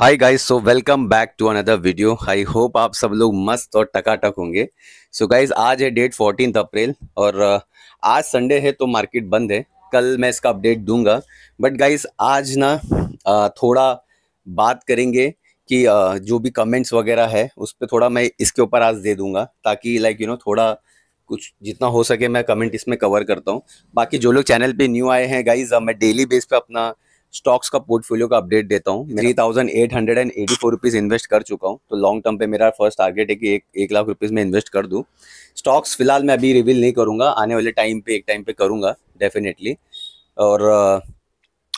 high guys so welcome back to another video I hope आप सब लोग मस्त और टकाटक होंगे सो गाइज आज है डेट फोर्टीन अप्रैल और uh, आज संडे है तो मार्केट बंद है कल मैं इसका अपडेट दूंगा बट गाइज आज ना uh, थोड़ा बात करेंगे कि uh, जो भी कमेंट्स वगैरह है उस पर थोड़ा मैं इसके ऊपर आज दे दूंगा ताकि लाइक यू नो थोड़ा कुछ जितना हो सके मैं कमेंट इसमें कवर करता हूँ बाकी जो लोग चैनल पे न्यू आए हैं गाइज मैं डेली बेस पे अपना स्टॉक्स का पोर्टफोलियो का अपडेट देता हूँ three thousand eight hundred and eighty four rupees invest कर चुका हूँ तो लॉन्ग टर्म पे मेरा फर्स्ट टारगेट है कि एक, एक लाख रुपीज में इन्वेस्ट कर दूँ स्टॉक्स फिलहाल मैं अभी रिवील नहीं करूंगा आने वाले टाइम पे एक टाइम पे करूंगा डेफिनेटली और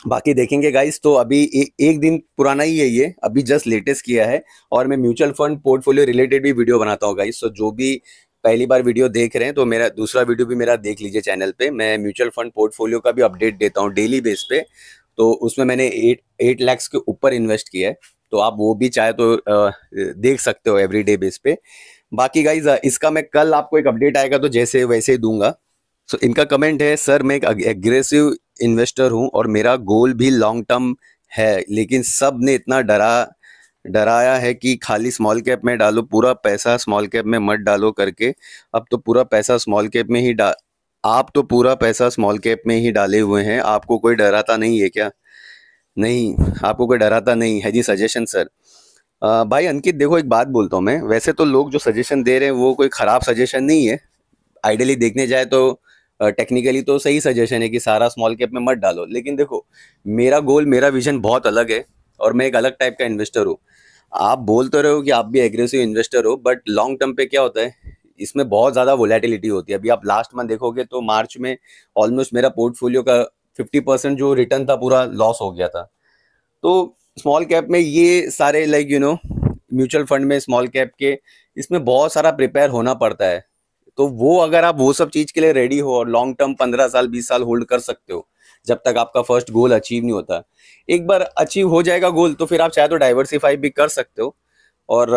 बाकी देखेंगे गाइस तो अभी ए, एक दिन पुराना ही है ये अभी जस्ट लेटेस्ट किया है और मैं म्यूचुअल फंड पोर्टफोलियो रिलेटेड भी वीडियो बनाता हूँ गाइस तो जो भी पहली बार वीडियो देख रहे हैं तो मेरा दूसरा वीडियो भी मेरा देख लीजिए चैनल पे मैं म्यूचुअल फंड पोर्टफोलियो का भी अपडेट देता हूँ डेली बेस पे तो उसमें मैंने एट एट लैक्स के ऊपर इन्वेस्ट किया है तो आप वो भी चाहे तो देख सकते हो एवरी डे बेस पे बाकी गाइज इसका मैं कल आपको एक अपडेट आएगा तो जैसे वैसे ही दूंगा सो so, इनका कमेंट है सर मैं एक एग्रेसिव इन्वेस्टर हूँ और मेरा गोल भी लॉन्ग टर्म है लेकिन सब ने इतना डरा डराया है कि खाली स्मॉल कैप में डालो पूरा पैसा स्मॉल कैप में मत डालो करके अब तो पूरा पैसा स्मॉल कैप में ही डा आप तो पूरा पैसा स्मॉल कैप में ही डाले हुए हैं आपको कोई डराता नहीं है क्या नहीं आपको कोई डराता नहीं है जी सजेशन सर आ, भाई अंकित देखो एक बात बोलता हूँ मैं वैसे तो लोग जो सजेशन दे रहे हैं वो कोई ख़राब सजेशन नहीं है आइडियली देखने जाए तो टेक्निकली तो सही सजेशन है कि सारा स्मॉल कैप में मत डालो लेकिन देखो मेरा गोल मेरा विजन बहुत अलग है और मैं एक अलग टाइप का इन्वेस्टर हूँ आप बोलते रहे हो कि आप भी एग्रेसिव इन्वेस्टर हो बट लॉन्ग टर्म पे क्या होता है इसमें बहुत ज़्यादा वोलेटिलिटी होती है अभी आप लास्ट मंथ देखोगे तो मार्च में ऑलमोस्ट मेरा पोर्टफोलियो का फिफ्टी परसेंट जो रिटर्न था पूरा लॉस हो गया था तो स्मॉल कैप में ये सारे like you know mutual fund में स्मॉल कैप के इसमें बहुत सारा प्रिपेयर होना पड़ता है तो वो अगर आप वो सब चीज़ के लिए रेडी हो और लॉन्ग टर्म पंद्रह साल बीस साल होल्ड कर सकते हो जब तक आपका फर्स्ट गोल अचीव नहीं होता एक बार अचीव हो जाएगा गोल तो फिर आप चाहे तो डाइवर्सिफाई भी कर सकते हो और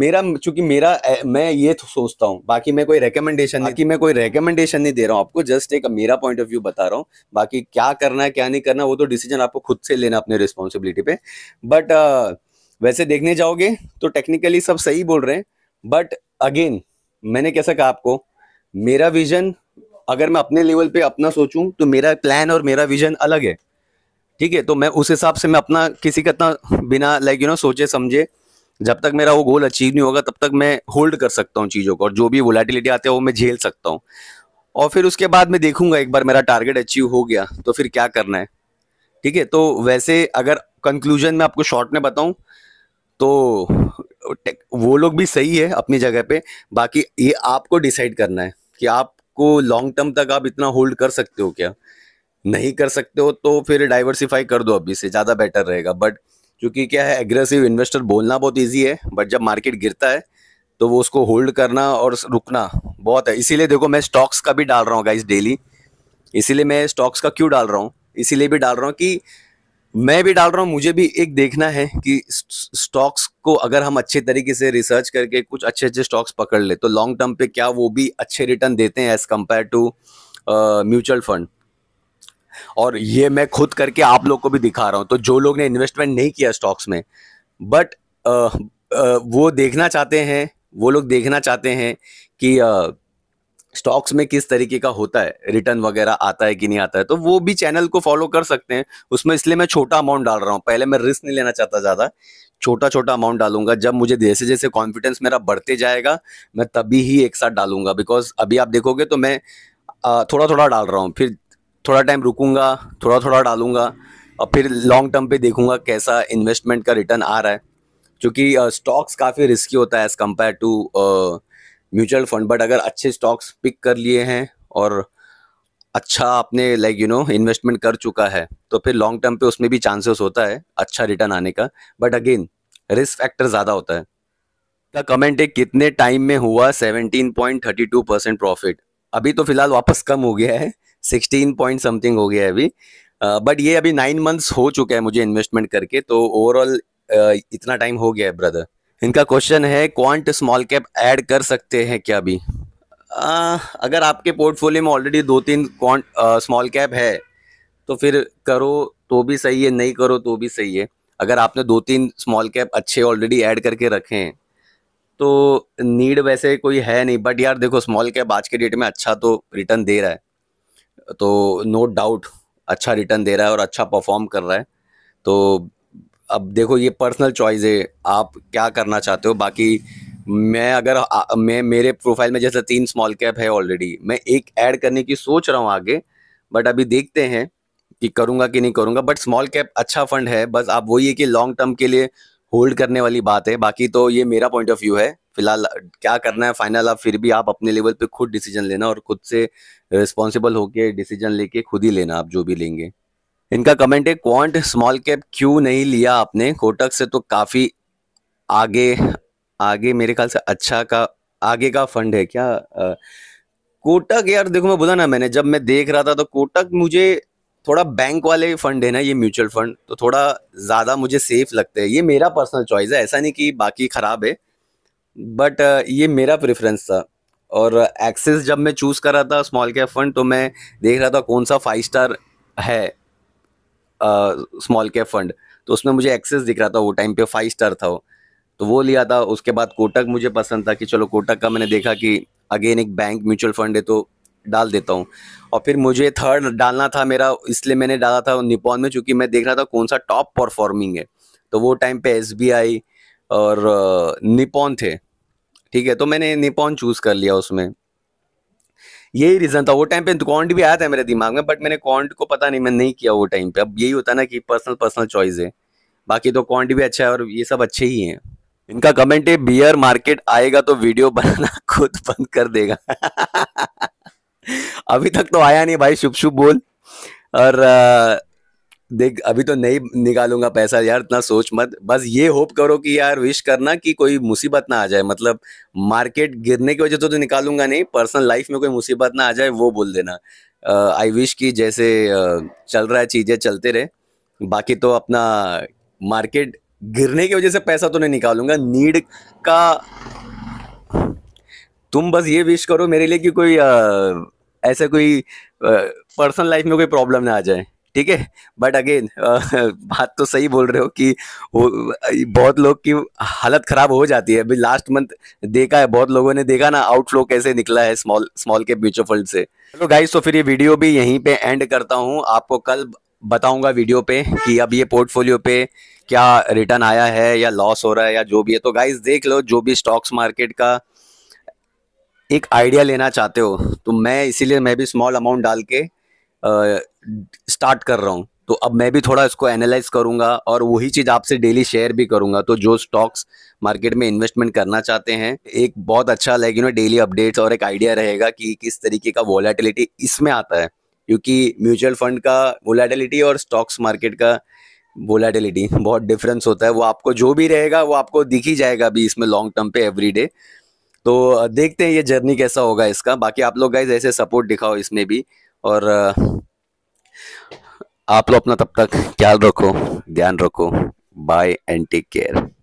मेरा चूंकि मेरा मैं ये तो सोचता हूँ बाकी मैं कोई रिकमेंडेशन बाकी मैं कोई रिकमेंडेशन नहीं दे रहा हूँ आपको जस्ट एक मेरा पॉइंट ऑफ व्यू बता रहा हूँ बाकी क्या करना है क्या नहीं करना वो तो डिसीजन आपको खुद से लेना अपने रिस्पॉन्सिबिलिटी पे बट वैसे देखने जाओगे तो टेक्निकली सब सही बोल रहे हैं बट अगेन मैंने कैसा कहा आपको मेरा विजन अगर मैं अपने लेवल पे अपना सोचूं तो मेरा प्लान और मेरा विजन अलग है ठीक है तो मैं उस हिसाब से मैं अपना किसी का इतना बिना लाइक यू नो सोचे समझे जब तक मेरा वो गोल अचीव नहीं होगा तब तक मैं होल्ड कर सकता हूँ चीज़ों को और जो भी वोलाटिलिटी आती है वो मैं झेल सकता हूँ और फिर उसके बाद मैं देखूंगा एक बार मेरा टारगेट अचीव हो गया तो फिर क्या करना है ठीक है तो वैसे अगर कंक्लूजन में आपको शॉर्ट में बताऊं तो वो लोग भी सही है अपनी जगह पे बाकी ये आपको डिसाइड करना है कि आपको लॉन्ग टर्म तक आप इतना होल्ड कर सकते हो क्या नहीं कर सकते हो तो फिर डाइवर्सिफाई कर दो अभी से ज़्यादा बेटर रहेगा बट क्योंकि क्या है एग्रेसिव इन्वेस्टर बोलना बहुत ईजी है बट जब मार्केट गिरता है तो वो उसको होल्ड करना और रुकना बहुत है इसीलिए देखो मैं स्टॉक्स का भी डाल रहा हूँ गाइस डेली इसीलिए मैं स्टॉक्स का क्यों डाल रहा हूँ इसीलिए भी डाल रहा हूँ कि मैं भी डाल रहा हूँ मुझे भी एक देखना है कि स्टॉक्स को अगर हम अच्छे तरीके से रिसर्च करके कुछ अच्छे अच्छे स्टॉक्स पकड़ ले तो लॉन्ग टर्म पे क्या वो भी अच्छे रिटर्न देते हैं as compare to mutual fund और ये मैं खुद करके आप लोग को भी दिखा रहा हूँ तो जो लोग ने इन्वेस्टमेंट नहीं किया स्टॉक्स में बट वो देखना चाहते हैं वो लोग देखना चाहते हैं कि स्टॉक्स में किस तरीके का होता है रिटर्न वगैरह आता है कि नहीं आता है तो वो भी चैनल को फॉलो कर सकते हैं उसमें इसलिए मैं छोटा अमाउंट डाल रहा हूँ पहले मैं रिस्क नहीं लेना चाहता ज़्यादा छोटा छोटा अमाउंट डालूंगा जब मुझे जैसे जैसे कॉन्फिडेंस मेरा बढ़ते जाएगा मैं तभी ही एक साथ डालूंगा बिकॉज अभी आप देखोगे तो मैं थोड़ा थोड़ा डाल रहा हूँ फिर थोड़ा टाइम रुकूंगा थोड़ा थोड़ा डालूंगा और फिर लॉन्ग टर्म पे देखूंगा कैसा इन्वेस्टमेंट का रिटर्न आ रहा है क्योंकि स्टॉक्स काफ़ी रिस्की होता है as compare to mutual fund but अगर अच्छे स्टॉक्स पिक कर लिए हैं और अच्छा आपने लाइक यू नो इन्वेस्टमेंट कर चुका है तो फिर लॉन्ग टर्म पे उसमें भी चांसेस होता है अच्छा रिटर्न आने का बट अगेन रिस्क फैक्टर ज़्यादा होता है का कमेंट है कितने टाइम में हुआ point thirty two percent profit अभी तो फिलहाल वापस कम हो गया है सिक्सटीन पॉइंट समथिंग हो गया है अभी बट ये अभी नाइन मंथ्स हो चुका है मुझे इन्वेस्टमेंट करके तो ओवरऑल इतना टाइम हो गया है ब्रदर इनका क्वेश्चन है क्वांट स्मॉल कैप ऐड कर सकते हैं क्या अभी uh, अगर आपके पोर्टफोलियो में ऑलरेडी दो तीन क्वांट स्मॉल कैप है तो फिर करो तो भी सही है नहीं करो तो भी सही है अगर आपने दो तीन स्मॉल कैप अच्छे ऑलरेडी ऐड करके रखे हैं तो नीड वैसे कोई है नहीं बट यार देखो स्मॉल कैप आज के डेट में अच्छा तो रिटर्न दे रहा है तो नो डाउट अच्छा रिटर्न दे रहा है और अच्छा परफॉर्म कर रहा है तो अब देखो ये पर्सनल चॉइस है आप क्या करना चाहते हो बाकी मैं अगर आ, मैं मेरे प्रोफाइल में जैसे तीन स्मॉल कैप है ऑलरेडी मैं एक ऐड करने की सोच रहा हूँ आगे बट अभी देखते हैं कि करूँगा कि नहीं करूँगा बट स्मॉल कैप अच्छा फंड है बस आप वही है कि लॉन्ग टर्म के लिए होल्ड करने वाली बात है बाकी तो ये मेरा पॉइंट ऑफ व्यू है फिलहाल क्या करना है फाइनल आप फिर भी आप अपने लेवल पे खुद डिसीजन लेना और खुद से रिस्पॉन्सिबल होके डिसीजन लेके खुद ही लेना आप जो भी लेंगे इनका कमेंट है क्वांट स्मॉल कैप क्यों नहीं लिया आपने कोटक से तो काफ़ी आगे आगे मेरे ख्याल से अच्छा का आगे का फंड है क्या आ, कोटक यार देखो मैं बोला ना मैंने जब मैं देख रहा था तो कोटक मुझे थोड़ा बैंक वाले फंड है ना ये म्यूचुअल फंड तो थोड़ा ज़्यादा मुझे सेफ लगते हैं ये मेरा पर्सनल चॉइस है ऐसा नहीं कि बाकी ख़राब है बट ये मेरा प्रेफरेंस था और एक्सेस जब मैं चूज़ कर रहा था स्मॉल कैप फंड तो मैं देख रहा था कौन सा फाइव स्टार है स्मॉल कैप फंड तो उसमें मुझे एक्सेस दिख रहा था वो टाइम पे फाइव स्टार था वो तो वो लिया था उसके बाद कोटक मुझे पसंद था कि चलो कोटक का मैंने देखा कि अगेन एक बैंक म्यूचुअल फंड है तो डाल देता हूँ और फिर मुझे थर्ड डालना था मेरा इसलिए मैंने डाला था निपॉन में चूंकि मैं देख रहा था कौन सा टॉप परफॉर्मिंग है तो वो टाइम पे एस और निपॉन uh, थे ठीक है तो मैंने निपॉन चूज़ कर लिया उसमें यही रीज़न था वो टाइम पे कॉन्ट भी आया था मेरे दिमाग में बट मैंने कॉन्ट को पता नहीं मैंने नहीं किया वो टाइम पे अब यही होता ना कि पर्सनल पर्सनल चॉइस है बाकी तो कॉन्ट भी अच्छा है और ये सब अच्छे ही हैं इनका कमेंट है बियर मार्केट आएगा तो वीडियो बनाना खुद बंद कर देगा अभी तक तो आया नहीं भाई शुभ शुभ बोल और देख अभी तो नहीं निकालूंगा पैसा यार इतना सोच मत बस ये होप करो कि यार विश करना कि कोई मुसीबत ना आ जाए मतलब मार्केट गिरने की वजह तो, तो निकालूंगा नहीं पर्सनल लाइफ में कोई मुसीबत ना आ जाए वो बोल देना आई विश कि जैसे चल रहा है चीज़ें चलते रहे बाकी तो अपना मार्केट गिरने की वजह से पैसा तो नहीं निकालूंगा नीड का तुम बस ये विश करो मेरे लिए कि कोई आ, ऐसे कोई पर्सनल लाइफ में कोई प्रॉब्लम ना आ जाए ठीक है बट अगेन बात तो सही बोल रहे हो कि वो बहुत लोग की हालत ख़राब हो जाती है अभी लास्ट मंथ देखा है बहुत लोगों ने देखा ना आउटफ्लो कैसे निकला है स्मॉल स्मॉल के म्यूचुअल फंड से चलो गाइस तो फिर ये वीडियो भी यहीं पे एंड करता हूँ आपको कल बताऊंगा वीडियो पे कि अब ये पोर्टफोलियो पे क्या रिटर्न आया है या लॉस हो रहा है या जो भी है तो गाइस देख लो जो भी स्टॉक्स मार्केट का एक आइडिया लेना चाहते हो तो मैं इसीलिए मैं भी स्मॉल अमाउंट डाल के स्टार्ट कर रहा हूँ तो अब मैं भी थोड़ा इसको एनालाइज करूंगा और वही चीज़ आपसे डेली शेयर भी करूंगा तो जो स्टॉक्स मार्केट में इन्वेस्टमेंट करना चाहते हैं एक बहुत अच्छा like you know daily updates और एक आइडिया रहेगा कि किस तरीके का वोलेटिलिटी इसमें आता है क्योंकि म्यूचुअल फंड का वोलेटिलिटी और स्टॉक्स मार्केट का वोलेटिलिटी बहुत डिफरेंस होता है वो आपको जो भी रहेगा वो आपको दिख ही जाएगा अभी इसमें लॉन्ग टर्म पे एवरी डे तो देखते हैं ये जर्नी कैसा होगा इसका बाकी आप लोग गाइज ऐसे सपोर्ट दिखाओ इसमें भी और आप लोग अपना तब तक ख्याल रखो ध्यान रखो बाय एंड टेक केयर